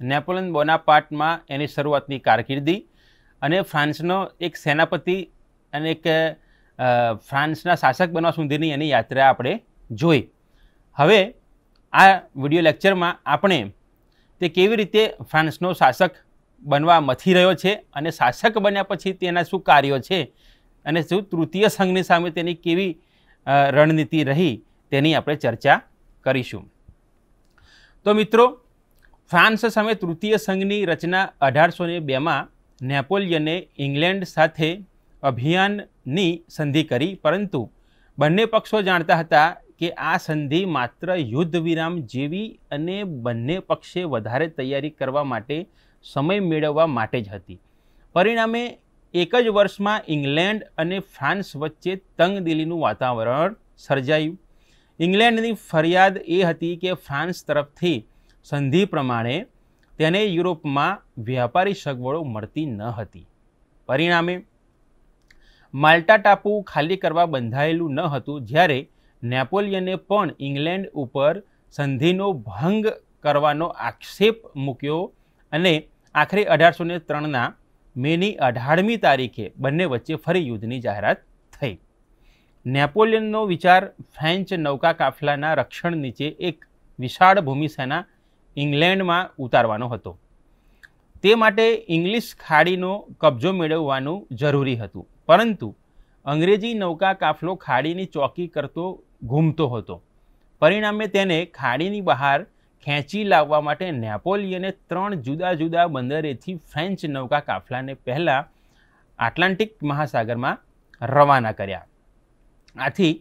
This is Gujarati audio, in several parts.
નેપોલિયન બોનાપાર્ટમાં એની શરૂઆતની કારકિર્દી અને ફ્રાન્સનો એક સેનાપતિ અને એક ફ્રાન્સના શાસક બનવા સુધીની એની યાત્રા આપણે જોઈ હવે આ વિડિયો લેક્ચરમાં આપણે તે કેવી રીતે ફ્રાન્સનો શાસક બનવા મથી રહ્યો છે અને શાસક બન્યા પછી તેના શું કાર્યો છે અને શું તૃતીય સંઘની સામે તેની કેવી રણનીતિ રહી તેની આપણે ચર્ચા કરીશું તો મિત્રો ફ્રાન્સ સામે તૃતીય સંઘની રચના અઢારસો ને બેમાં નેપોલિયને ઇંગ્લેન્ડ સાથે અભિયાનની સંધિ કરી પરંતુ બંને પક્ષો જાણતા હતા કે આ સંધિ માત્ર યુદ્ધ વિરામ જેવી અને બંને પક્ષે વધારે તૈયારી કરવા માટે સમય મેળવવા માટે જ હતી પરિણામે એક જ વર્ષમાં ઇંગ્લેન્ડ અને ફ્રાન્સ વચ્ચે તંગદિલીનું વાતાવરણ સર્જાયું ઇંગ્લેન્ડની ફરિયાદ એ હતી કે ફ્રાન્સ તરફથી સંધિ પ્રમાણે તેને યુરોપમાં વ્યાપારી સગવડો મળતી ન હતી પરિણામે માલ્ટા ટાપુ ખાલી કરવા બંધાયેલું ન હતું જ્યારે નેપોલિયને પણ ઇંગ્લેન્ડ ઉપર સંધિનો ભંગ કરવાનો આક્ષેપ મૂક્યો અને આખરે અઢારસો ને ત્રણના મેની અઢારમી તારીખે બંને વચ્ચે ફરી યુદ્ધની જાહેરાત થઈ નેપોલિયનનો વિચાર ફ્રેન્ચ નૌકા કાફલાના રક્ષણ નીચે એક વિશાળ ભૂમિ ઇંગ્લેન્ડમાં ઉતારવાનો હતો તે માટે ઇંગ્લિશ ખાડીનો કબજો મેળવવાનું જરૂરી હતું પરંતુ અંગ્રેજી નૌકા કાફલો ખાડીની ચોકી કરતો ઘૂમતો હતો પરિણામે તેને ખાડીની બહાર ખેંચી લાવવા માટે નેપોલિયને ત્રણ જુદા જુદા બંદરેથી ફ્રેન્ચ નૌકા કાફલાને પહેલાં આટલાન્ટિક મહાસાગરમાં રવાના કર્યા આથી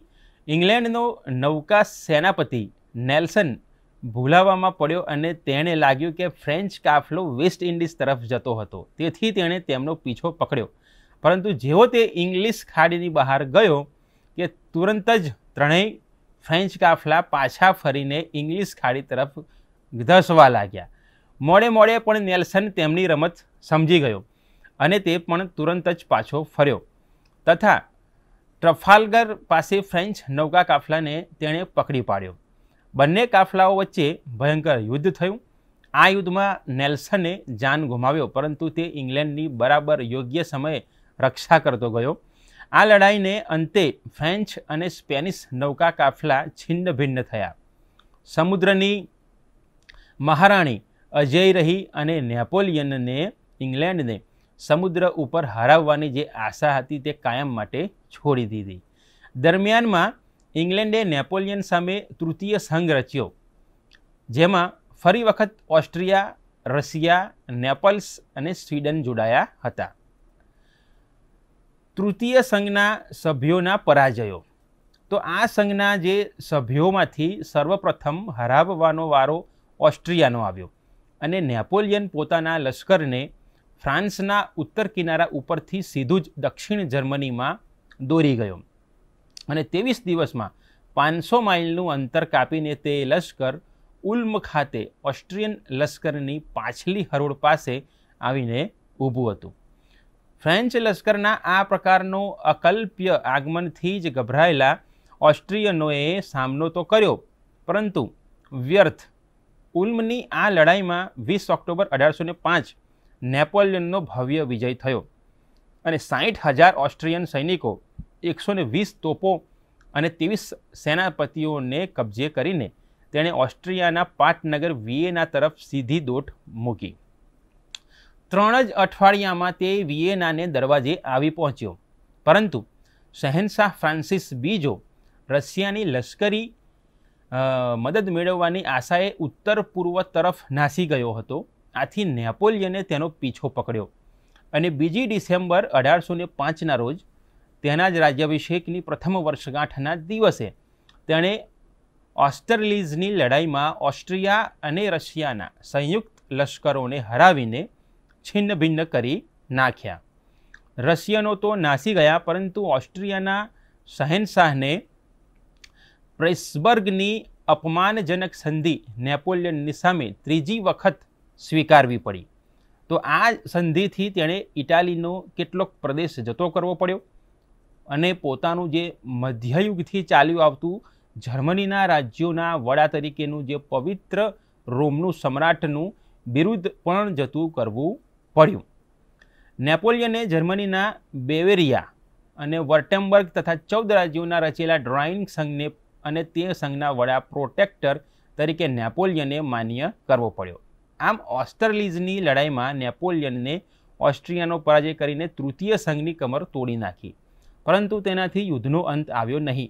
ઇંગ્લેન્ડનો નૌકા સેનાપતિ નેલ્સન ભૂલાવવામાં પડ્યો અને તેણે લાગ્યું કે ફ્રેન્ચ કાફલો વેસ્ટ ઇન્ડિઝ તરફ જતો હતો તેથી તેણે તેમનો પીછો પકડ્યો પરંતુ જેવો તે ઇંગ્લિશ ખાડીની બહાર ગયો કે તુરંત જ ત્રણેય ફ્રેન્ચ કાફલા પાછા ફરીને ઇંગ્લિશ ખાડી તરફ ધસવા લાગ્યા મોડે મોડે પણ નેલ્સન તેમની રમત સમજી ગયો અને તે પણ તુરંત જ પાછો ફર્યો તથા ટ્રફાલ્ગર પાસે ફ્રેન્ચ નૌકા કાફલાને તેણે પકડી પાડ્યો બંને કાફલાઓ વચ્ચે ભયંકર યુદ્ધ થયું આ યુદ્ધમાં નેલ્સને જાન ગુમાવ્યો પરંતુ તે ઇંગ્લેન્ડની બરાબર યોગ્ય સમયે રક્ષા કરતો ગયો આ લડાઈને અંતે ફ્રેન્ચ અને સ્પેનિશ નૌકા કાફલા છિન્ન ભિન્ન થયા સમુદ્રની મહારાણી અજય રહી અને નેપોલિયનને ઇંગ્લેન્ડને સમુદ્ર ઉપર હરાવવાની જે આશા હતી તે કાયમ માટે છોડી દીધી દરમિયાનમાં ઇંગ્લેન્ડે નેપોલિયન સામે તૃતીય સંઘ રચ્યો જેમાં ફરી વખત ઓસ્ટ્રિયા રશિયા નેપલ્સ અને સ્વીડન જોડાયા હતા તૃતીય સંઘના સભ્યોના પરાજયો તો આ સંઘના જે સભ્યોમાંથી સર્વપ્રથમ હરાવવાનો વારો ઓસ્ટ્રિયાનો આવ્યો અને નેપોલિયન પોતાના લશ્કરને ફ્રાન્સના ઉત્તર કિનારા ઉપરથી સીધું જ દક્ષિણ જર્મનીમાં દોરી ગયો અને ત્રેવીસ દિવસમાં પાંચસો માઇલનું અંતર કાપીને તે લશ્કર ઉલ્મ ખાતે ઓસ્ટ્રિયન લશ્કરની પાછલી હરોળ પાસે આવીને ઊભું હતું ફ્રેન્ચ લશ્કરના આ પ્રકારનો અકલ્પ્ય આગમનથી જ ગભરાયેલા ઓસ્ટ્રિયનોએ સામનો તો કર્યો પરંતુ વ્યર્થ ઉલ્મની આ લડાઈમાં વીસ ઓક્ટોબર અઢારસો ને પાંચ નેપોલિયનનો ભવ્ય વિજય થયો અને સાઠ હજાર ઓસ્ટ્રિયન સૈનિકો એકસો ને વીસ તોપો અને ત્રેવીસ સેનાપતિઓને કબજે કરીને તેણે ઓસ્ટ્રિયાના પાટનગર વિયેના તરફ સીધી દોટ મૂકી ત્રણ જ અઠવાડિયામાં તે વિયેનાને દરવાજે આવી પહોંચ્યો પરંતુ શહેનશાહ ફ્રાન્સિસ બીજો રશિયાની લશ્કરી મદદ મેળવવાની આશાએ ઉત્તર પૂર્વ તરફ નાસી ગયો હતો આથી નેપોલિયને તેનો પીછો પકડ્યો અને બીજી ડિસેમ્બર અઢારસો ને પાંચના રોજ તેના જ રાજ્યાભિષેકની પ્રથમ વર્ષગાંઠના દિવસે તેણે ઓસ્ટરલીઝની લડાઈમાં ઓસ્ટ્રિયા અને રશિયાના સંયુક્ત લશ્કરોને હરાવીને છિન્ન ભિન્ન કરી નાખ્યા રશિયનો તો નાસી ગયા પરંતુ ઓસ્ટ્રિયાના શહેનશાહને પ્રેસબર્ગની અપમાનજનક સંધિ નેપોલિયનની સામે ત્રીજી વખત સ્વીકારવી પડી તો આ સંધિથી તેણે ઇટાલીનો કેટલોક પ્રદેશ જતો કરવો પડ્યો અને પોતાનું જે મધ્યયુગથી ચાલ્યું આવતું જર્મનીના રાજ્યોના વડા તરીકેનું જે પવિત્ર રોમનું સમ્રાટનું બિરુદ્ધ પણ જતું કરવું પડ્યું નેપોલિયને જર્મનીના બેવેરિયા અને વર્ટેમ્બર્ગ તથા ચૌદ રાજ્યોના રચેલા ડ્રોઈંગ સંઘને અને તે સંઘના વડા પ્રોટેક્ટર તરીકે નેપોલિયને માન્ય કરવો પડ્યો આમ ઓસ્ટરલીઝની લડાઈમાં નેપોલિયનને ઓસ્ટ્રિયાનો પરાજય કરીને તૃતીય સંઘની કમર તોડી નાખી પરંતુ તેનાથી યુદ્ધનો અંત આવ્યો નહીં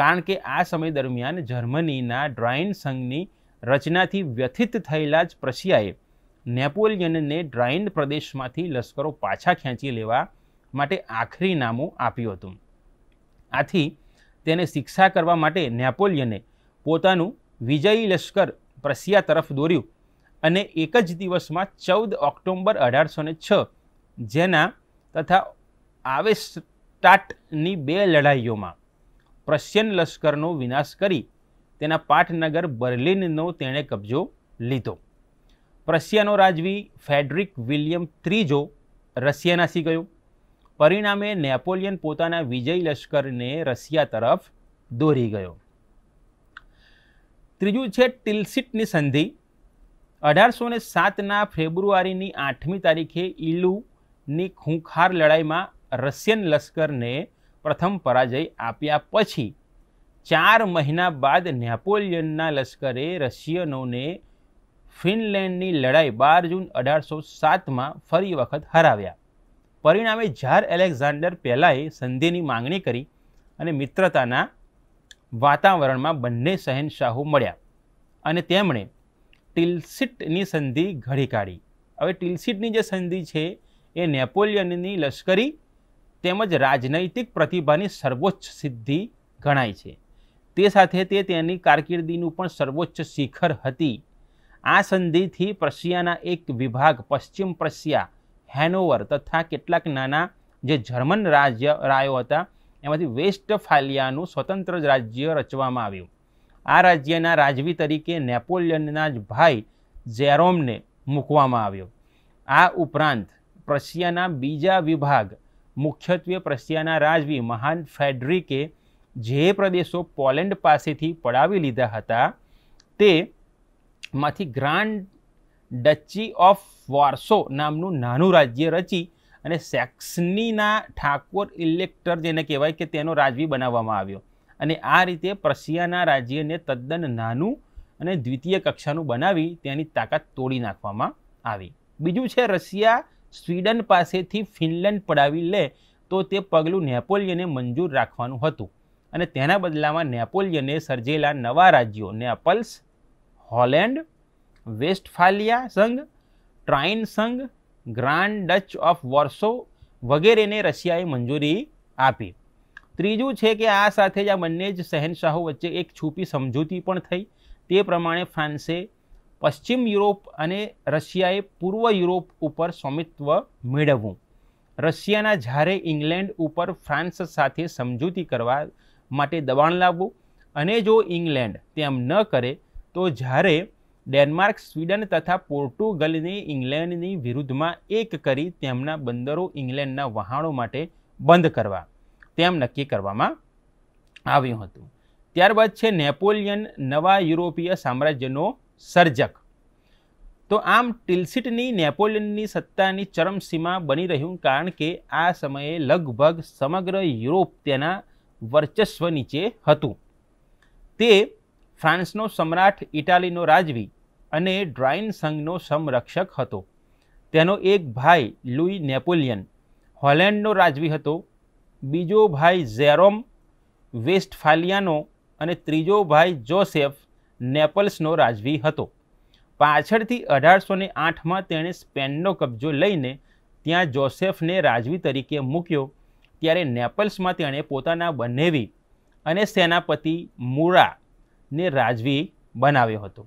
કારણ કે આ સમય દરમિયાન જર્મનીના ડ્રાઇન સંઘની રચનાથી વ્યથિત થયેલા જ પ્રશિયાએ નેપોલિયનને ડ્રાઇન પ્રદેશમાંથી લશ્કરો પાછા ખેંચી લેવા માટે આખરી નામું આપ્યું હતું આથી તેને શિક્ષા કરવા માટે નેપોલિયને પોતાનું વિજયી લશ્કર પ્રશિયા તરફ દોર્યું અને એક જ દિવસમાં ચૌદ ઓક્ટોબર અઢારસો છ જેના તથા આવેશ સ્ટાટની બે લડાઈઓમાં પ્રશિયન લશ્કરનો વિનાશ કરી તેના પાટનગર બર્લિનનો તેણે કબજો લીધો પ્રશિયાનો રાજવી ફેડરિક વિલિયમ ત્રીજો રશિયા નાસી ગયો પરિણામે નેપોલિયન પોતાના વિજય લશ્કરને રશિયા તરફ દોરી ગયો ત્રીજું છે ટિલસિટની સંધિ અઢારસો ને સાતના ફેબ્રુઆરીની આઠમી તારીખે ઇલુની ખૂંખાર લડાઈમાં રશિયન લશ્કરને પ્રથમ પરાજય આપ્યા પછી ચાર મહિના બાદ નેપોલિયનના લશ્કરે રશિયનોને ફિનલેન્ડની લડાઈ બાર જૂન અઢારસો સાતમાં ફરી વખત હરાવ્યા પરિણામે ઝાર એલેક્ઝાન્ડર પહેલાંએ સંધિની માંગણી કરી અને મિત્રતાના વાતાવરણમાં બંને સહેનશાહો મળ્યા અને તેમણે ટિલસિટની સંધિ ઘડી કાઢી હવે ટિલસિટની જે સંધિ છે એ નેપોલિયનની લશ્કરી તેમજ રાજનૈતિક પ્રતિભાની સર્વોચ્ચ સિદ્ધિ ગણાય છે તે સાથે તે તેની કારકિર્દીનું પણ સર્વોચ્ચ શિખર હતી આ સંધિથી પ્રસિયાના એક વિભાગ પશ્ચિમ પ્રસિયા હેનોવર તથા કેટલાક નાના જે જર્મન રાજ્ય રાયો હતા એમાંથી વેસ્ટ ફાલિયાનું સ્વતંત્ર રાજ્ય રચવામાં આવ્યું આ રાજ્યના રાજવી તરીકે નેપોલિયનના જ ભાઈ ઝેરોમને મૂકવામાં આવ્યો આ ઉપરાંત પ્રસિયાના બીજા વિભાગ મુખ્યત્વે પ્રશિયાના રાજવી મહાન ફેડરિકે જે પ્રદેશો પોલેન્ડ પાસેથી પડાવી લીધા હતા તે માંથી ગ્રાન્ડ ડચી ઓફ વોર્સો નામનું નાનું રાજ્ય રચી અને સેક્સનીના ઠાકોર ઇલેક્ટર જેને કહેવાય કે તેનો રાજવી બનાવવામાં આવ્યો અને આ રીતે પ્રસિયાના રાજ્યને તદ્દન નાનું અને દ્વિતીય કક્ષાનું બનાવી તેની તાકાત તોડી નાખવામાં આવી બીજું છે રશિયા સ્વીડન પાસેથી ફિનલેન્ડ પડાવી લે તો તે પગલું નેપોલિયને મંજૂર રાખવાનું હતું અને તેના બદલામાં નેપોલિયને સર્જેલા નવા રાજ્યો નેપલ્સ હોલેન્ડ વેસ્ટફાલિયા સંઘ ટ્રાઇન સંઘ ગ્રાન્ડ ડચ ઓફ વોર્સો વગેરેને રશિયાએ મંજૂરી આપી ત્રીજું છે કે આ સાથે જ આ બંને જ શહેનશાહો વચ્ચે એક છૂપી સમજૂતી પણ થઈ તે પ્રમાણે ફ્રાન્સે પશ્ચિમ યુરોપ અને રશિયાએ પૂર્વ યુરોપ ઉપર સ્વામિત્વ મેળવવું રશિયાના જ્યારે ઇંગ્લેન્ડ ઉપર ફ્રાન્સ સાથે સમજૂતી કરવા માટે દબાણ લાવવું અને જો ઇંગ્લેન્ડ તેમ ન કરે તો જ્યારે ડેનમાર્ક સ્વીડન તથા પોર્ટુગલને ઇંગ્લેન્ડની વિરુદ્ધમાં એક કરી તેમના બંદરો ઇંગ્લેન્ડના વહાણો માટે બંધ કરવા તેમ નક્કી કરવામાં આવ્યું હતું ત્યારબાદ છે નેપોલિયન નવા યુરોપીય સામ્રાજ્યનો સર્જક તો આમ ટિલ્સિટની નેપોલિયનની સત્તાની ચરમસીમા બની રહ્યું કારણ કે આ સમયે લગભગ સમગ્ર યુરોપ તેના વર્ચસ્વ નીચે હતું તે ફ્રાન્સનો સમ્રાટ ઇટાલીનો રાજવી અને ડ્રાઇન સંઘનો સંરક્ષક હતો તેનો એક ભાઈ લુઈ નેપોલિયન હોલેન્ડનો રાજવી હતો બીજો ભાઈ ઝેરોમ વેસ્ટફાલિયાનો અને ત્રીજો ભાઈ જોસેફ નેપલ્સનો રાજવી હતો પાછળથી અઢારસો ને આઠમાં તેણે સ્પેનનો કબજો લઈને ત્યાં જોસેફને રાજવી તરીકે મૂક્યો ત્યારે નેપલ્સમાં તેણે પોતાના બનેવી અને સેનાપતિ મુરાને રાજવી બનાવ્યો હતો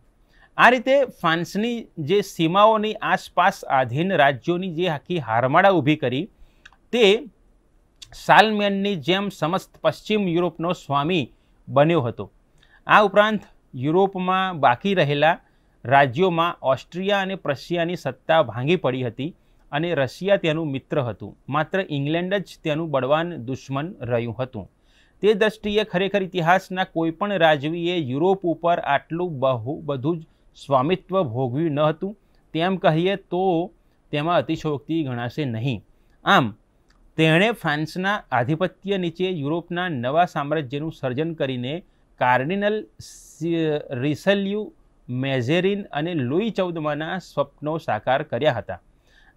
આ રીતે ફ્રાન્સની જે સીમાઓની આસપાસ આધીન રાજ્યોની જે આખી હારમાળા ઊભી કરી તે સાલમેનની જેમ સમસ્ત પશ્ચિમ યુરોપનો સ્વામી બન્યો હતો આ ઉપરાંત યુરોપમાં બાકી રહેલા રાજ્યોમાં ઓસ્ટ્રિયા અને પ્રશિયાની સત્તા ભાંગી પડી હતી અને રશિયા તેનું મિત્ર હતું માત્ર ઇંગ્લેન્ડ જ તેનું બળવાન દુશ્મન રહ્યું હતું તે દ્રષ્ટિએ ખરેખર ઇતિહાસના કોઈપણ રાજવીએ યુરોપ ઉપર આટલું બહુ બધું જ સ્વામિત્વ ભોગવ્યું ન હતું તેમ કહીએ તો તેમાં અતિશયોક્તિ ગણાશે નહીં આમ તેણે ફ્રાન્સના આધિપત્ય નીચે યુરોપના નવા સામ્રાજ્યનું સર્જન કરીને કાર્ડિનલ રિસલ્યુ મેઝેરિન અને લુઈ ચૌદમાના સ્વપ્નો સાકાર કર્યા હતા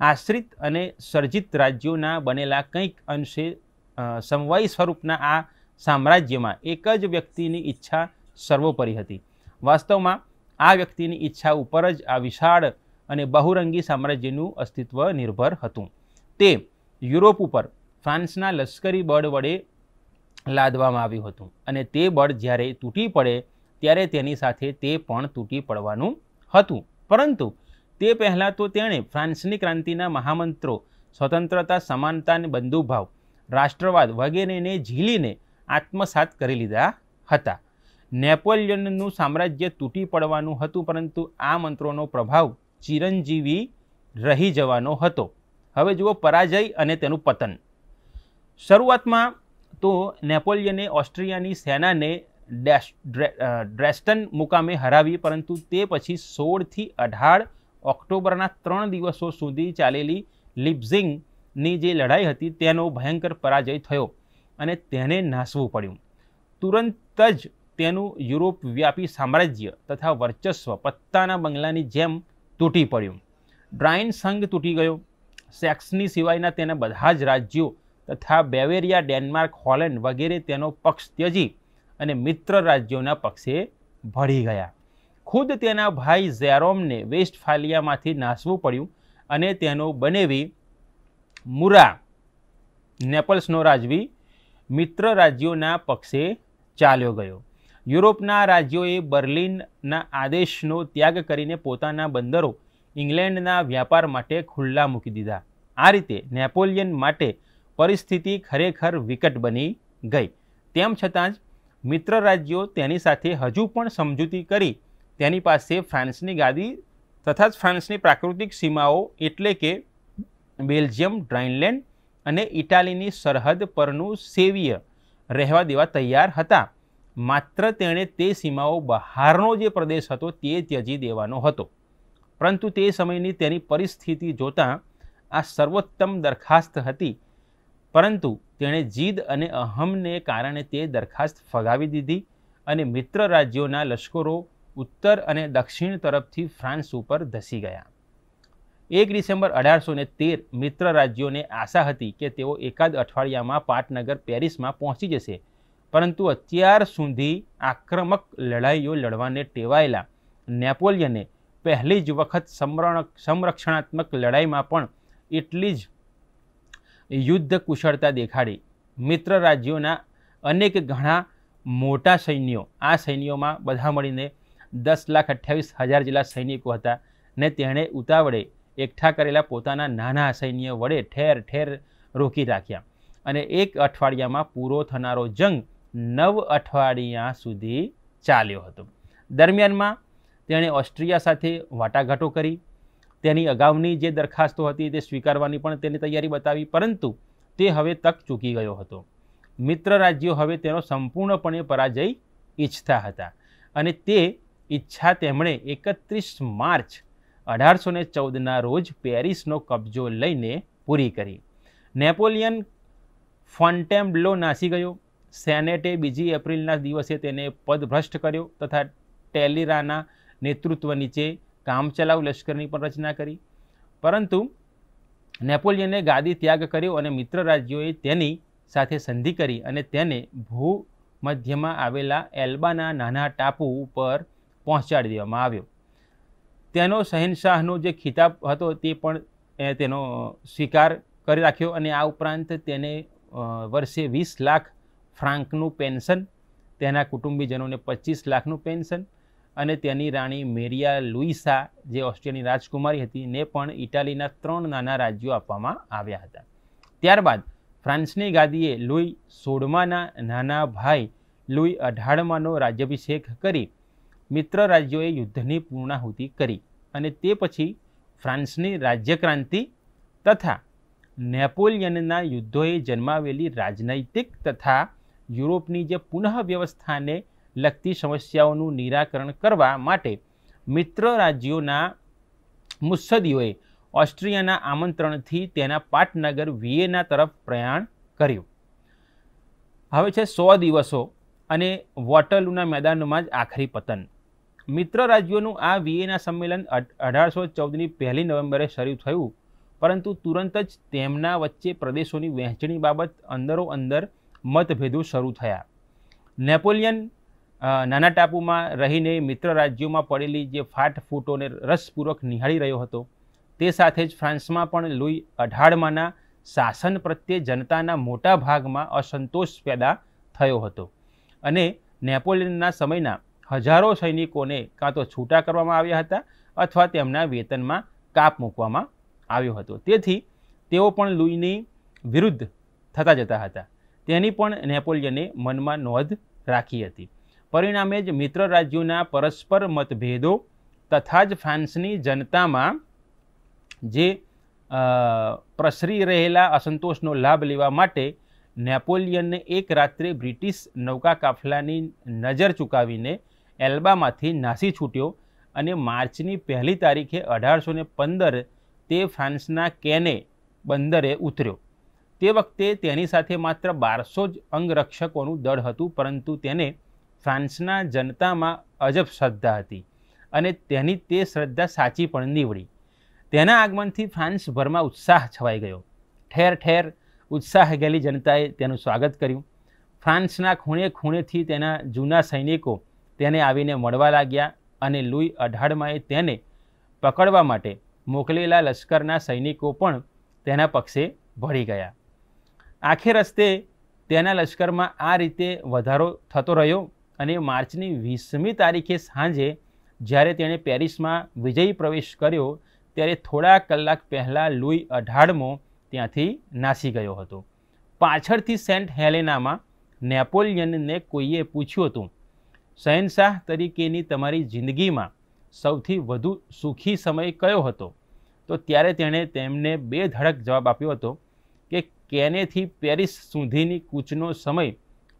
આશ્રિત અને સર્જિત રાજ્યોના બનેલા કંઈક અંશે સમવાય સ્વરૂપના આ સામ્રાજ્યમાં એક જ વ્યક્તિની ઈચ્છા સર્વોપરી હતી વાસ્તવમાં આ વ્યક્તિની ઈચ્છા ઉપર જ આ વિશાળ અને બહુરંગી સામ્રાજ્યનું અસ્તિત્વ નિર્ભર હતું તે યુરોપ ઉપર ફ્રાન્સના લશ્કરી બળ વડે લાદવામાં આવ્યું હતું અને તે બળ જ્યારે તૂટી પડે ત્યારે તેની સાથે તે પણ તૂટી પડવાનું હતું પરંતુ તે પહેલાં તો તેણે ફ્રાન્સની ક્રાંતિના મહામંત્રો સ્વતંત્રતા સમાનતા અને બંધુભાવ રાષ્ટ્રવાદ વગેરેને ઝીલીને આત્મસાત કરી લીધા હતા નેપોલિયનનું સામ્રાજ્ય તૂટી પડવાનું હતું પરંતુ આ મંત્રોનો પ્રભાવ ચિરંજીવી રહી જવાનો હતો હવે જુઓ પરાજય અને તેનું પતન શરૂઆતમાં તો નેપોલિયને ઓસ્ટ્રિયાની સેનાને ડ્રેસ્ટન મુકામે હરાવી પરંતુ તે પછી સોળથી અઢાર ઓક્ટોબરના ત્રણ દિવસો સુધી ચાલેલી લિપઝિંગની જે લડાઈ હતી તેનો ભયંકર પરાજય થયો અને તેને નાસવું પડ્યું તુરંત જ તેનું યુરોપ વ્યાપી સામ્રાજ્ય તથા વર્ચસ્વ પત્તાના બંગલાની જેમ તૂટી પડ્યું ડ્રાઇન સંઘ તૂટી ગયો સેક્સની સિવાયના તેના બધા જ રાજ્યો તથા બેવેરિયા ડેનમાર્ક હોલેન્ડ વગેરે તેનો પક્ષ ત્યજી અને મિત્ર રાજ્યોના પક્ષે ભળી ગયા ખુદ તેના ભાઈ ઝેરોમને વેસ્ટ ફાલિયામાંથી નાસવું પડ્યું અને તેનો બનેવી મુરા નેપલ્સનો રાજવી મિત્ર રાજ્યોના પક્ષે ચાલ્યો ગયો યુરોપના રાજ્યોએ બર્લિનના આદેશનો ત્યાગ કરીને પોતાના બંદરો ઇંગ્લેન્ડના વ્યાપાર માટે ખુલ્લા મૂકી દીધા આ રીતે નેપોલિયન માટે પરિસ્થિતિ ખરેખર વિકટ બની ગઈ તેમ છતાં જ મિત્ર રાજ્યો તેની સાથે હજુ પણ સમજૂતી કરી તેની પાસે ફ્રાન્સની ગાદી તથા જ ફ્રાન્સની પ્રાકૃતિક સીમાઓ એટલે કે બેલ્જિયમ ડ્રાઇનલેન્ડ અને ઇટાલીની સરહદ પરનું સેવીય રહેવા દેવા તૈયાર હતા માત્ર તેણે તે સીમાઓ બહારનો જે પ્રદેશ હતો તે ત્યજી દેવાનો હતો પરંતુ તે સમયની તેની પરિસ્થિતિ જોતાં આ સર્વોત્તમ દરખાસ્ત હતી પરંતુ તેણે જીદ અને અહમને કારણે તે દરખાસ્ત ફગાવી દીધી અને મિત્ર રાજ્યોના લશ્કરો ઉત્તર અને દક્ષિણ તરફથી ફ્રાન્સ ઉપર ધસી ગયા એક ડિસેમ્બર અઢારસો ને તેર મિત્ર રાજ્યોને આશા હતી કે તેઓ એકાદ અઠવાડિયામાં પાટનગર પેરિસમાં પહોંચી જશે પરંતુ અત્યાર સુધી આક્રમક લડાઈઓ લડવાને ટેવાયેલા નેપોલિયને પહેલી જ વખત સંરક્ષણાત્મક લડાઈમાં પણ એટલી જ યુદ્ધ કુશળતા દેખાડી મિત્ર રાજ્યોના અનેક ઘણા મોટા સૈન્યો આ સૈન્યોમાં બધા મળીને દસ લાખ અઠ્યાવીસ હજાર જેટલા સૈનિકો હતા ને તેણે ઉતાવળે એકઠા કરેલા પોતાના નાના સૈન્ય વડે ઠેર ઠેર રોકી રાખ્યા અને એક અઠવાડિયામાં પૂરો થનારો જંગ નવ અઠવાડિયા સુધી ચાલ્યો હતો દરમિયાનમાં તેણે ઓસ્ટ્રિયા સાથે વાટાઘાટો કરી તેની અગાઉની જે દરખાસ્તો હતી તે સ્વીકારવાની પણ તેની તૈયારી બતાવી પરંતુ તે હવે તક ચૂકી ગયો હતો મિત્ર રાજ્યો હવે તેનો સંપૂર્ણપણે પરાજય ઈચ્છતા હતા અને તે ઈચ્છા તેમણે એકત્રીસ માર્ચ અઢારસો ને ચૌદના રોજ પેરિસનો કબજો લઈને પૂરી કરી નેપોલિયન ફોન્ટેમ્બલો નાસી ગયો સેનેટે બીજી એપ્રિલના દિવસે તેને પદભ્રષ્ટ કર્યો તથા ટેલિરાના નેતૃત્વ નીચે કામચલાઉ લશ્કરની પણ રચના કરી પરંતુ નેપોલિયને ગાદી ત્યાગ કર્યો અને મિત્ર રાજ્યોએ તેની સાથે સંધિ કરી અને તેને ભૂમધ્યમાં આવેલા એલ્બાના નાના ટાપુ ઉપર પહોંચાડી દેવામાં આવ્યો તેનો શહેનશાહનો જે ખિતાબ હતો તે પણ તેનો સ્વીકાર કરી રાખ્યો અને આ ઉપરાંત તેને વર્ષે વીસ લાખ ફ્રાન્કનું પેન્શન તેના કુટુંબીજનોને પચીસ લાખનું પેન્શન અને તેની રાણી મેરિયા લુઈસા જે ઓસ્ટ્રિયાની રાજકુમારી હતી ને પણ ઇટાલીના ત્રણ નાના રાજ્યો આપવામાં આવ્યા હતા ત્યારબાદ ફ્રાન્સની ગાદીએ લુઈ સોળમાના નાના ભાઈ લુઈ અઢારમાનો રાજ્યાભિષેક કરી મિત્ર રાજ્યોએ યુદ્ધની પૂર્ણાહુતિ કરી અને તે પછી ફ્રાન્સની રાજ્યક્રાંતિ તથા નેપોલિયનના યુદ્ધોએ જન્માવેલી રાજનૈતિક તથા યુરોપની જે પુનઃ વ્યવસ્થાને લગતી સમસ્યાઓનું નિરાકરણ કરવા માટે મિત્ર રાજ્યોના મુસદ્દીઓએ ઓસ્ટ્રિયાના આમંત્રણથી તેના પાટનગર વિયેના તરફ પ્રયાણ કર્યું હવે છે સો દિવસો અને વોટરલુના મેદાનમાં જ આખરી પતન મિત્ર રાજ્યોનું આ વિયેના સંમેલન અઢારસો ચૌદની પહેલી નવેમ્બરે શરૂ થયું પરંતુ તુરંત જ તેમના વચ્ચે પ્રદેશોની વહેંચણી બાબત અંદરો અંદર મતભેદો શરૂ થયા નેપોલિયન નાના ટાપુમાં રહીને મિત્ર રાજ્યોમાં પડેલી જે ફાટ ફૂટોને રસપૂર્વક નિહાળી રહ્યો હતો તે સાથે જ ફ્રાન્સમાં પણ લુઈ અઢારમાંના શાસન પ્રત્યે જનતાના મોટા ભાગમાં અસંતોષ પેદા થયો હતો અને નેપોલિયનના સમયના હજારો સૈનિકોને કાં તો છૂટા કરવામાં આવ્યા હતા અથવા તેમના વેતનમાં કાપ મૂકવામાં આવ્યો હતો તેથી તેઓ પણ લુઈની વિરુદ્ધ થતા જતા હતા તેની પણ નેપોલિયને મનમાં નોંધ રાખી હતી પરિણામે જ મિત્ર રાજ્યોના પરસ્પર મતભેદો તથા જ ફ્રાન્સની જનતામાં જે પ્રસરી રહેલા અસંતોષનો લાભ લેવા માટે નેપોલિયનને એક રાત્રે બ્રિટિશ નૌકા કાફલાની નજર ચૂકાવીને એલ્બામાંથી નાસી છૂટ્યો અને માર્ચની પહેલી તારીખે અઢારસો પંદર તે ફ્રાન્સના કેને બંદરે ઉતર્યો તે વખતે તેની સાથે માત્ર બારસો જ અંગરક્ષકોનું દળ હતું પરંતુ તેને ફ્રાન્સના જનતામાં અજબ શ્રદ્ધા હતી અને તેની તે શ્રદ્ધા સાચી પણ નીવડી તેના આગમનથી ફ્રાન્સભરમાં ઉત્સાહ છવાઈ ગયો ઠેર ઠેર ઉત્સાહ ઉત્સાહગેલી જનતાએ તેનું સ્વાગત કર્યું ફ્રાન્સના ખૂણે ખૂણેથી તેના જૂના સૈનિકો તેને આવીને મળવા લાગ્યા અને લુઈ અઢારમાએ તેને પકડવા માટે મોકલેલા લશ્કરના સૈનિકો પણ તેના પક્ષે ભળી ગયા આખે રસ્તે તેના લશ્કરમાં આ રીતે વધારો થતો રહ્યો અને માર્ચની વીસમી તારીખે સાંજે જ્યારે તેણે પેરિસમાં વિજયી પ્રવેશ કર્યો ત્યારે થોડા કલાક પહેલાં લુઈ અઢારમો ત્યાંથી નાસી ગયો હતો પાછળથી સેન્ટ હેલેનામાં નેપોલિયનને કોઈએ પૂછ્યું હતું શહેનશાહ તરીકેની તમારી જિંદગીમાં સૌથી વધુ સુખી સમય કયો હતો તો ત્યારે તેણે તેમને બે ધડક જવાબ આપ્યો હતો કે કેનેથી પેરિસ સુધીની કૂચનો સમય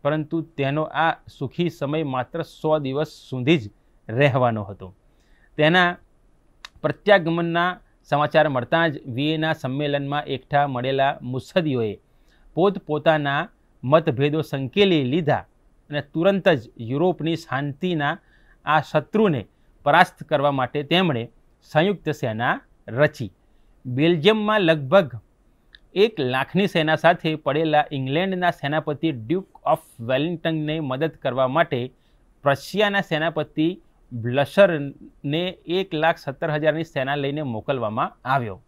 પરંતુ તેનો આ સુખી સમય માત્ર સો દિવસ સુધી જ રહેવાનો હતો તેના પ્રત્યાગમનના સમાચાર મળતાં જ વીએના સંમેલનમાં એકઠા મળેલા મુસદીઓએ પોતપોતાના મતભેદો સંકેલી લીધા અને તુરંત જ યુરોપની શાંતિના આ શત્રુને પરાસ્ત કરવા માટે તેમણે સંયુક્ત સેના રચી બેલ્જિયમમાં લગભગ એક લાખની સેના સાથે પડેલા ઇંગ્લેન્ડના સેનાપતિ ડ્યુક ઓફ વેલિંગ્ટનને મદદ કરવા માટે પ્રશિયાના સેનાપતિ બ્લશરને એક લાખ સત્તર હજારની સેના લઈને મોકલવામાં આવ્યો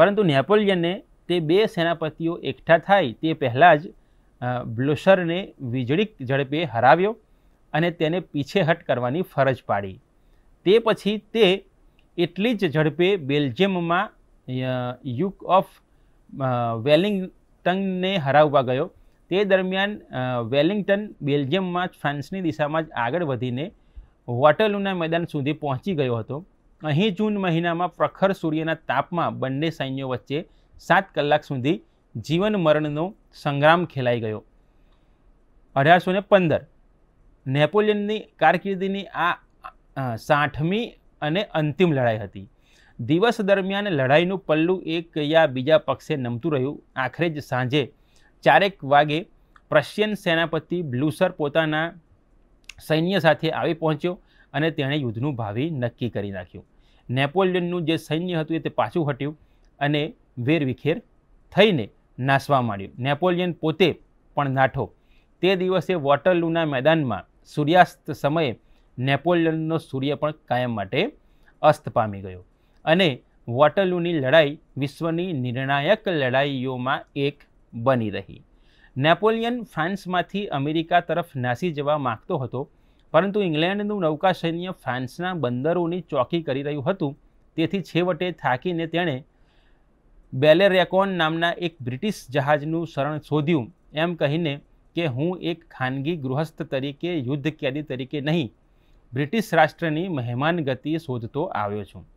પરંતુ નેપોલિયને તે બે સેનાપતિઓ એકઠા થાય તે પહેલાં જ બ્લુશરને વીજળી ઝડપે હરાવ્યો અને તેને પીછેહટ કરવાની ફરજ પાડી તે પછી તે એટલી જ ઝડપે બેલ્જિયમમાં યુક ઓફ વેલિંગટનને હરાવવા ગયો તે દરમિયાન વેલિંગ્ટન બેલ્જિયમમાં જ ફ્રાન્સની દિશામાં જ આગળ વધીને વોટરલૂના મેદાન સુધી પહોંચી ગયો હતો અહીં જૂન મહિનામાં પ્રખર સૂર્યના તાપમાં બંને સૈન્યો વચ્ચે સાત કલાક સુધી જીવન મરણનો સંગ્રામ ખેલાઈ ગયો અઢારસો ને પંદર નેપોલિયનની કારકિર્દીની આ સાઠમી અને અંતિમ લડાઈ હતી દિવસ દરમિયાન લડાઈનું પલ્લું એક યા બીજા પક્ષે નમતું રહ્યું આખરે જ સાંજે ચારેક વાગે પ્રશિયન સેનાપતિ બ્લુસર પોતાના સૈન્ય સાથે આવી પહોંચ્યો અને તેણે યુદ્ધનું ભાવિ નક્કી કરી નાખ્યું નેપોલિયનનું જે સૈન્ય હતું એ તે પાછું હટ્યું અને વેરવિખેર થઈને નાસવા માંડ્યું નેપોલિયન પોતે પણ નાઠો તે દિવસે વોટરલુના મેદાનમાં સૂર્યાસ્ત સમયે નેપોલિયનનો સૂર્ય પણ કાયમ માટે અસ્ત પામી ગયો અને વોટલુની લડાઈ વિશ્વની નિર્ણાયક લડાઈઓમાં એક બની રહી નેપોલિયન ફ્રાન્સમાંથી અમેરિકા તરફ નાસી જવા માગતો હતો પરંતુ ઇંગ્લેન્ડનું નૌકા સૈન્ય ફ્રાન્સના બંદરોની ચોકી કરી રહ્યું હતું તેથી છેવટે થાકીને તેણે બેલેરેકોન નામના એક બ્રિટિશ જહાજનું શરણ શોધ્યું એમ કહીને કે હું એક ખાનગી ગૃહસ્થ તરીકે યુદ્ધ કેદી તરીકે નહીં બ્રિટિશ રાષ્ટ્રની મહેમાન ગતિ શોધતો આવ્યો છું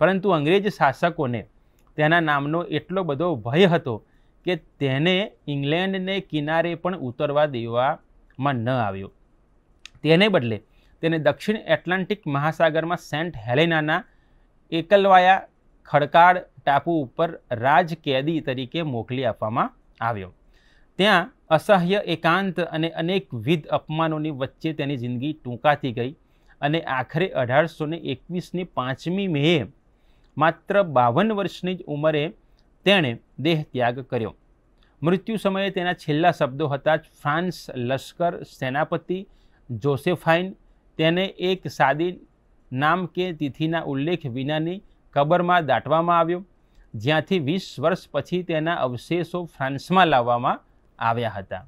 પરંતુ અંગ્રેજ શાસકોને તેના નામનો એટલો બધો ભય હતો કે તેને ઇંગ્લેન્ડને કિનારે પણ ઉતરવા દેવામાં ન આવ્યો તેને બદલે તેને દક્ષિણ એટલાન્ટિક મહાસાગરમાં સેન્ટ હેલેનાના એકલવાયા ખડકાળ ટાપુ ઉપર રાજકેદી તરીકે મોકલી આપવામાં આવ્યો ત્યાં અસહ્ય એકાંત અને અનેકવિધ અપમાનોની વચ્ચે તેની જિંદગી ટૂંકાતી ગઈ અને આખરે અઢારસો ને એકવીસની પાંચમી મેએ માત્ર બાવન વર્ષની જ ઉંમરે તેણે દેહ ત્યાગ કર્યો મૃત્યુ સમયે તેના છેલ્લા શબ્દો હતા ફ્રાન્સ લશ્કર સેનાપતિ જોસેફાઇન તેને એક સાદી નામ કે તિથિના ઉલ્લેખ વિનાની કબરમાં દાટવામાં આવ્યો જ્યાંથી વીસ વર્ષ પછી તેના અવશેષો ફ્રાન્સમાં લાવવામાં આવ્યા હતા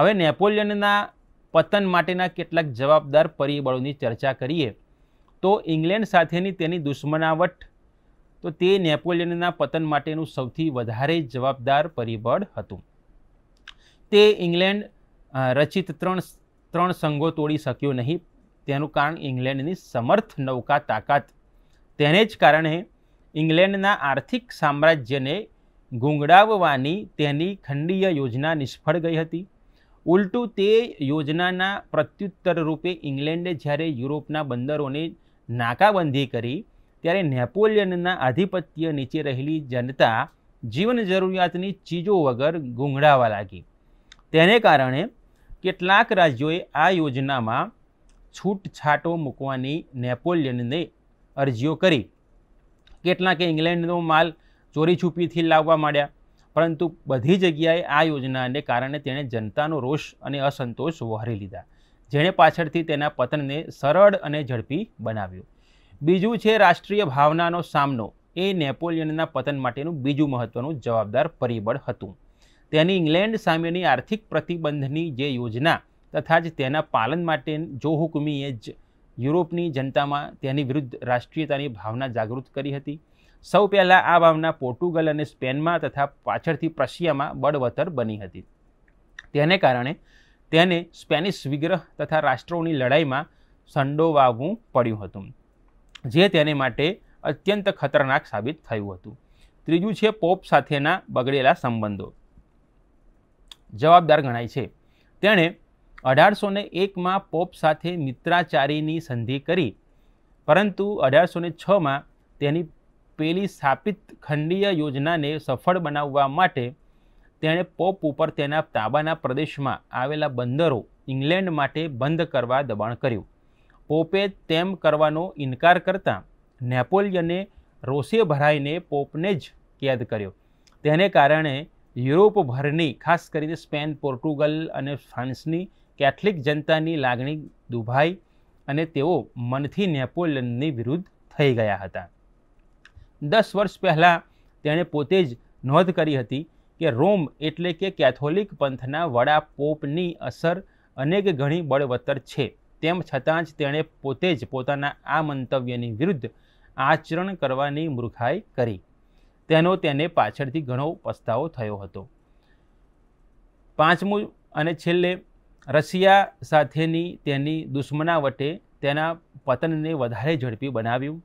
હવે નેપોલિયનના પતન માટેના કેટલાક જવાબદાર પરિબળોની ચર્ચા કરીએ તો ઇંગ્લેન્ડ સાથેની તેની દુશ્મનાવટ તો તે નેપોલિયનના પતન માટેનું સૌથી વધારે જવાબદાર પરિબળ હતું તે ઇંગ્લેન્ડ રચિત ત્રણ ત્રણ સંઘો તોડી શક્યો નહીં તેનું કારણ ઇંગ્લેન્ડની સમર્થ નૌકા તાકાત તેને જ કારણે ઇંગ્લેન્ડના આર્થિક સામ્રાજ્યને ગુંગડાવવાની તેની ખંડીય યોજના નિષ્ફળ ગઈ હતી ઉલટું તે યોજનાના પ્રત્યુત્તર રૂપે ઇંગ્લેન્ડે જ્યારે યુરોપના બંદરોને નાકાબંધી કરી ત્યારે નેપોલિયનના આધિપત્ય નીચે રહેલી જનતા જીવન જરૂરિયાતની ચીજો વગર ગૂંઘળાવા લાગી તેને કારણે કેટલાક રાજ્યોએ આ યોજનામાં છૂટછાટો મૂકવાની નેપોલિયનને અરજીઓ કરી કેટલાકે ઇંગ્લેન્ડનો માલ ચોરી છુપીથી લાવવા માંડ્યા પરંતુ બધી જગ્યાએ આ યોજનાને કારણે તેણે જનતાનો રોષ અને અસંતોષ વહોરી લીધા જેણે પાછળથી તેના પતનને સરળ અને ઝડપી બનાવ્યું બીજું છે રાષ્ટ્રીય ભાવનાનો સામનો એ નેપોલિયનના પતન માટેનું બીજું મહત્ત્વનું જવાબદાર પરિબળ હતું તેની ઇંગ્લેન્ડ સામેની આર્થિક પ્રતિબંધની જે યોજના તથા જ તેના પાલન માટે જોહુકમીએ જ યુરોપની જનતામાં તેની વિરુદ્ધ રાષ્ટ્રીયતાની ભાવના જાગૃત કરી હતી સૌ પહેલાં આ ભાવના પોર્ટુગલ અને સ્પેનમાં તથા પાછળથી પ્રશિયામાં બળવતર બની હતી તેને કારણે તેને સ્પેનિશ વિગ્રહ તથા રાષ્ટ્રોની લડાઈમાં સંડોવાવવું પડ્યું હતું જે તેને માટે અત્યંત ખતરનાક સાબિત થયું હતું ત્રીજું છે પોપ સાથેના બગડેલા સંબંધો જવાબદાર ગણાય છે તેણે અઢારસો ને એકમાં પોપ સાથે મિત્રાચારીની સંધિ કરી પરંતુ અઢારસો ને છમાં તેની પેલી સ્થાપિત ખંડીય યોજનાને સફળ બનાવવા માટે તેણે પોપ ઉપર તેના તાબાના પ્રદેશમાં આવેલા બંદરો ઇંગ્લેન્ડ માટે બંધ કરવા દબાણ કર્યું પોપે તેમ કરવાનો ઇનકાર કરતાં નેપોલિયને રોષે ભરાઈને પોપને જ કેદ કર્યો તેને કારણે યુરોપભરની ખાસ કરીને સ્પેન પોર્ટુગલ અને ફ્રાન્સની કેથલિક જનતાની લાગણી દુભાઈ અને તેઓ મનથી નેપોલિયનની વિરુદ્ધ થઈ ગયા હતા દસ વર્ષ પહેલાં તેણે પોતે જ નોંધ કરી હતી કે રોમ એટલે કે કેથોલિક પંથના વડા પોપની અસર અનેક ઘણી બળવત્તર છે તેમ છતાં જ તેણે પોતે જ પોતાના આ મંતવ્યની વિરુદ્ધ આચરણ કરવાની મૂર્ખાઈ કરી તેનો તેને પાછળથી ઘણો પસ્તાવો થયો હતો પાંચમું અને છેલ્લે રશિયા સાથેની તેની દુશ્મનાવટે તેના પતનને વધારે ઝડપી બનાવ્યું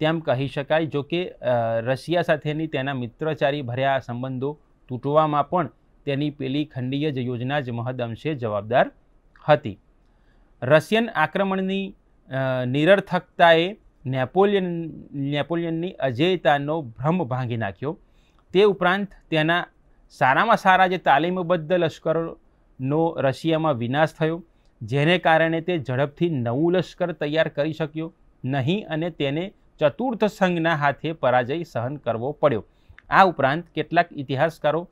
તેમ કહી શકાય જો કે રશિયા સાથેની તેના મિત્રચારી ભર્યા સંબંધો તૂટવામાં પણ તેની પેલી ખંડીય જ યોજના જ મહદ અંશે જવાબદાર હતી રશિયન આક્રમણની નિરર્થકતાએ નેપોલિયન નેપોલિયનની અજેયતાનો ભ્રમ ભાંગી નાખ્યો તે ઉપરાંત તેના સારામાં સારા જે તાલીમબદ્ધ લશ્કરનો રશિયામાં વિનાશ થયો જેને કારણે તે ઝડપથી નવું લશ્કર તૈયાર કરી શક્યો નહીં અને તેને ચતુર્થ સંઘના હાથે પરાજય સહન કરવો પડ્યો આ ઉપરાંત કેટલાક ઇતિહાસકારો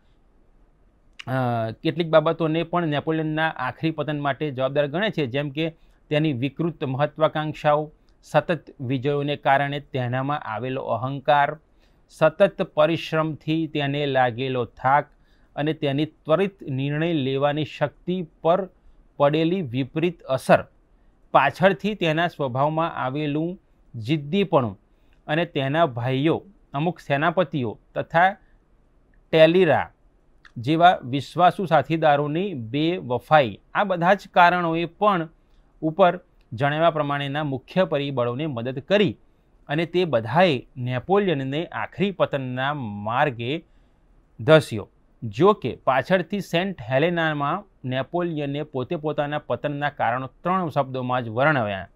કેટલીક બાબતોને પણ નેપોલિયનના આખરી પતન માટે જવાબદાર ગણે છે જેમ કે તેની વિકૃત મહત્વાકાંક્ષાઓ સતત વિજયોને કારણે તેનામાં આવેલો અહંકાર સતત પરિશ્રમથી તેને લાગેલો થાક અને તેની ત્વરિત નિર્ણય લેવાની શક્તિ પર પડેલી વિપરીત અસર પાછળથી તેના સ્વભાવમાં આવેલું જિદ્દીપણું અને તેના ભાઈઓ અમુક સેનાપતિઓ તથા ટેલિરા જેવા વિશ્વાસુ સાથીદારોની બેવફાઈ આ બધા જ કારણોએ પણ ઉપર જણાવ્યા પ્રમાણેના મુખ્ય પરિબળોને મદદ કરી અને તે બધાએ નેપોલિયનને આખરી પતનના માર્ગે ધસ્યો જો કે પાછળથી સેન્ટ હેલેનામાં નેપોલિયને પોતે પોતાના પતનના કારણો ત્રણ શબ્દોમાં જ વર્ણવ્યા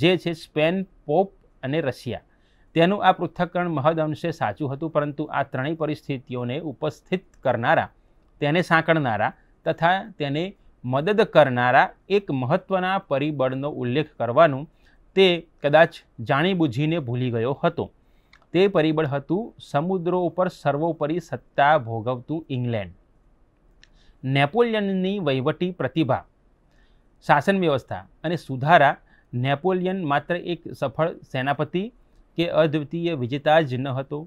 જે છે સ્પેન પોપ અને રશિયા તેનું આ પૃથ્થકરણ અંશે સાચું હતું પરંતુ આ ત્રણેય પરિસ્થિતિઓને ઉપસ્થિત કરનારા તેને સાંકળનારા તથા તેને મદદ કરનારા એક મહત્ત્વના પરિબળનો ઉલ્લેખ કરવાનું તે કદાચ જાણીબૂજીને ભૂલી ગયો હતો તે પરિબળ હતું સમુદ્રો ઉપર સર્વોપરી સત્તા ભોગવતું ઇંગ્લેન્ડ નેપોલિયનની વહીવટી પ્રતિભા શાસન વ્યવસ્થા અને સુધારા નેપોલિયન માત્ર એક સફળ સેનાપતિ કે અદ્વિતીય વિજેતા જ ન હતો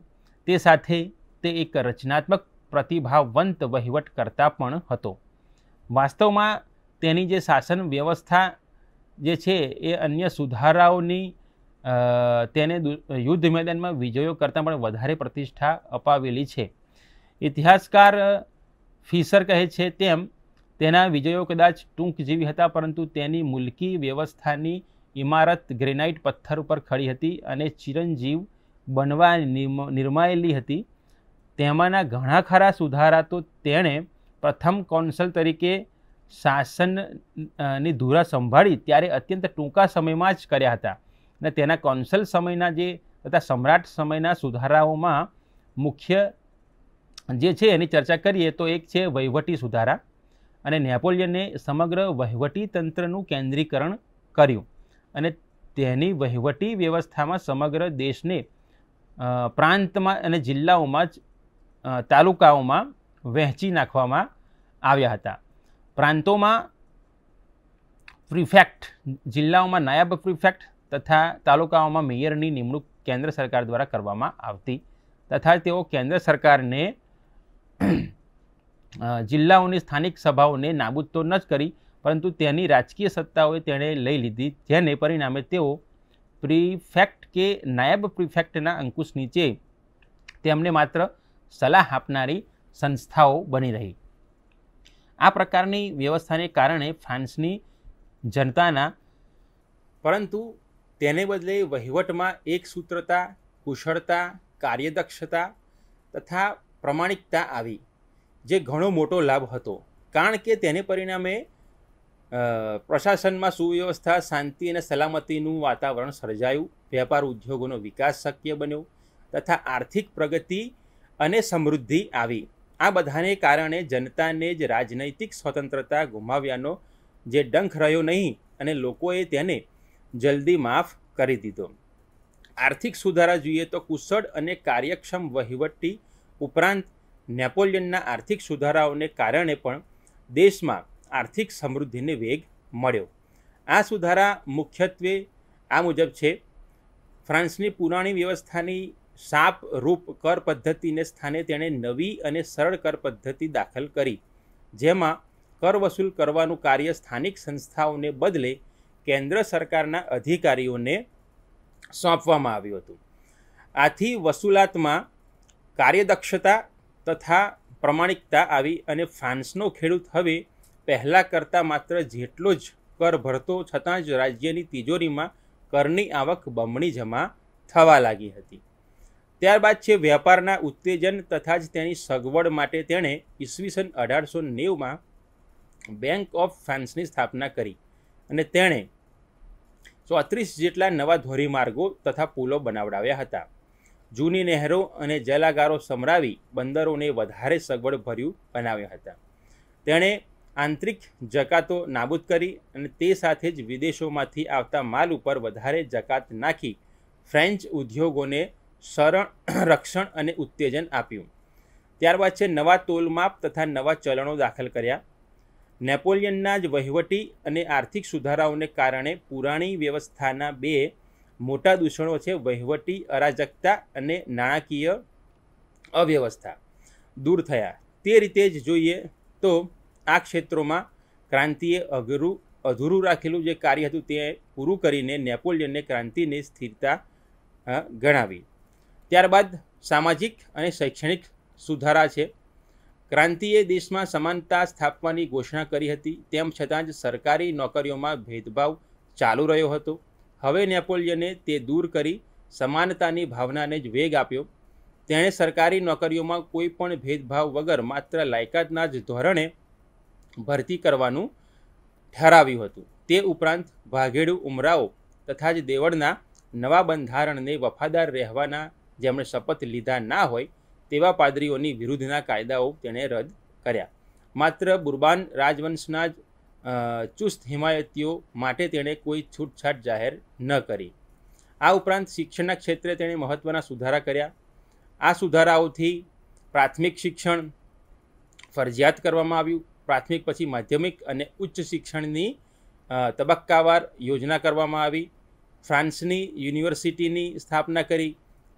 તે સાથે તે એક રચનાત્મક પ્રતિભાવંત કરતા પણ હતો વાસ્તવમાં તેની જે શાસન વ્યવસ્થા જે છે એ અન્ય સુધારાઓની તેને યુદ્ધ મેદાનમાં વિજયો કરતાં પણ વધારે પ્રતિષ્ઠા અપાવેલી છે ઇતિહાસકાર ફિસર કહે છે તેમ તેના વિજયો કદાચ ટૂંક જેવી હતા પરંતુ તેની મુલકી વ્યવસ્થાની ઇમારત ગ્રેનાઇટ પથ્થર ઉપર ખડી હતી અને ચિરંજીવ બનવા નિર્માયેલી હતી તેમાંના ઘણા ખરા સુધારા તો તેણે પ્રથમ કોન્સલ તરીકે શાસનની ધુરા સંભાળી ત્યારે અત્યંત ટૂંકા સમયમાં જ કર્યા હતા અને તેના કોન્સલ સમયના જે તથા સમ્રાટ સમયના સુધારાઓમાં મુખ્ય જે છે એની ચર્ચા કરીએ તો એક છે વહીવટી સુધારા અને નેપોલિયને સમગ્ર વહીવટી તંત્રનું કેન્દ્રીકરણ કર્યું અને તેની વહીવટી વ્યવસ્થામાં સમગ્ર દેશને પ્રાંતમાં અને જિલ્લાઓમાં જ તાલુકાઓમાં વહેંચી નાખવામાં આવ્યા હતા પ્રાંતોમાં પ્રિફેક્ટ જિલ્લાઓમાં નાયબ પ્રિફેક્ટ તથા તાલુકાઓમાં મેયરની નિમણૂક કેન્દ્ર સરકાર દ્વારા કરવામાં આવતી તથા તેઓ કેન્દ્ર સરકારને જિલ્લાઓની સ્થાનિક સભાઓને નાબૂદ તો ન જ કરી પરંતુ તેની રાજકીય સત્તાઓએ તેણે લઈ લીધી જેને પરિણામે તેઓ પ્રિફેક્ટ કે નાયબ પ્રિફેક્ટના અંકુશ નીચે તેમને માત્ર સલાહ આપનારી સંસ્થાઓ બની રહી આ પ્રકારની વ્યવસ્થાને કારણે ફ્રાન્સની જનતાના પરંતુ તેને બદલે વહીવટમાં એકસૂત્રતા કુશળતા કાર્યદક્ષતા તથા પ્રમાણિકતા આવી જે ઘણો મોટો લાભ હતો કારણ કે તેને પરિણામે પ્રશાસનમાં સુવ્યવસ્થા શાંતિ અને સલામતીનું વાતાવરણ સર્જાયું વેપાર ઉદ્યોગોનો વિકાસ શક્ય બન્યો તથા આર્થિક પ્રગતિ અને સમૃદ્ધિ આવી આ બધાને કારણે જનતાને જ રાજનૈતિક સ્વતંત્રતા ગુમાવ્યાનો જે ડંખ રહ્યો નહીં અને લોકોએ તેને જલ્દી માફ કરી દીધો આર્થિક સુધારા જોઈએ તો કુશળ અને કાર્યક્ષમ વહીવટી ઉપરાંત નેપોલિયનના આર્થિક સુધારાઓને કારણે પણ દેશમાં આર્થિક સમૃદ્ધિને વેગ મળ્યો આ સુધારા મુખ્યત્વે આ મુજબ છે ફ્રાન્સની પુરાણી વ્યવસ્થાની સાપ રૂપ કર પદ્ધતિને સ્થાને તેણે નવી અને સરળ કર પદ્ધતિ દાખલ કરી જેમાં કર વસૂલ કરવાનું કાર્ય સ્થાનિક સંસ્થાઓને બદલે કેન્દ્ર સરકારના અધિકારીઓને સોંપવામાં આવ્યું હતું આથી વસૂલાતમાં કાર્યદક્ષતા તથા પ્રમાણિકતા આવી અને ફ્રાન્સનો ખેડૂત હવે પહેલાં કરતાં માત્ર જેટલો જ કર ભરતો છતાં જ રાજ્યની તિજોરીમાં કરની આવક બમણી જમા થવા લાગી હતી ત્યારબાદ છે વ્યાપારના ઉત્તેજન તથા જ તેની સગવડ માટે તેણે ઈસવીસન અઢારસો નેવમાં બેંક ઓફ ફ્રાન્સની સ્થાપના કરી અને તેણે ચોત્રીસ જેટલા નવા ધોરીમાર્ગો તથા પુલો બનાવડાવ્યા હતા જૂની નહેરો અને જલાગારો સમરાવી બંદરોને વધારે સગવડ ભર્યું બનાવ્યા હતા તેણે આંતરિક જકાતો નાબૂદ કરી અને તે સાથે જ વિદેશોમાંથી આવતા માલ ઉપર વધારે જકાત નાખી ફ્રેન્ચ ઉદ્યોગોને શરણ રક્ષણ અને ઉત્તેજન આપ્યું ત્યારબાદ છે નવા તોલમાપ તથા નવા ચલણો દાખલ કર્યા નેપોલિયનના જ વહીવટી અને આર્થિક સુધારાઓને કારણે પુરાણી વ્યવસ્થાના બે મોટા દૂષણો છે વહીવટી અરાજકતા અને નાણાકીય અવ્યવસ્થા દૂર થયા તે રીતે જ જોઈએ તો આ ક્ષેત્રોમાં ક્રાંતિએ અઘરું અધૂરું રાખેલું જે કાર્ય હતું તે પૂરું કરીને નેપોલિયનને ક્રાંતિની સ્થિરતા ગણાવી ત્યારબાદ સામાજિક અને શૈક્ષણિક સુધારા છે ક્રાંતિએ દેશમાં સમાનતા સ્થાપવાની ઘોષણા કરી હતી તેમ છતાં જ સરકારી નોકરીઓમાં ભેદભાવ ચાલુ રહ્યો હતો હવે નેપોલિયને તે દૂર કરી સમાનતાની ભાવનાને જ વેગ આપ્યો તેણે સરકારી નોકરીઓમાં કોઈ પણ ભેદભાવ વગર માત્ર લાયકાતના જ ધોરણે ભરતી કરવાનું ઠરાવ્યું હતું તે ઉપરાંત ભાગેડુ ઉમરાઓ તથા જ દેવળના નવા બંધારણને વફાદાર રહેવાના જેમણે શપથ લીધા ના હોય તેવા પાદરીઓની વિરુદ્ધના કાયદાઓ તેણે રદ કર્યા માત્ર બુરબાન રાજવંશના જ ચુસ્ત હિમાયતીઓ માટે તેણે કોઈ છૂટછાટ જાહેર ન કરી આ ઉપરાંત શિક્ષણના ક્ષેત્રે તેણે મહત્ત્વના સુધારા કર્યા આ સુધારાઓથી પ્રાથમિક શિક્ષણ ફરજિયાત કરવામાં આવ્યું પ્રાથમિક પછી માધ્યમિક અને ઉચ્ચ શિક્ષણની તબક્કાવાર યોજના કરવામાં આવી ફ્રાન્સની યુનિવર્સિટીની સ્થાપના કરી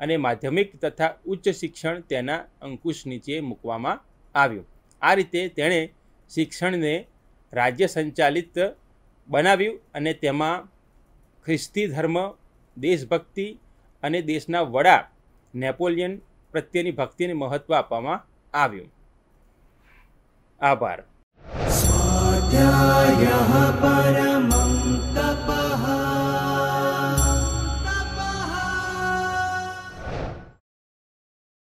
અને માધ્યમિક તથા ઉચ્ચ શિક્ષણ તેના અંકુશ નીચે મૂકવામાં આવ્યું આ રીતે તેણે શિક્ષણને રાજ્ય સંચાલિત બનાવ્યું અને તેમાં ખ્રિસ્તી ધર્મ દેશભક્તિ અને દેશના વડા નેપોલિયન પ્રત્યેની ભક્તિને મહત્ત્વ આપવામાં આવ્યું આભાર यः पर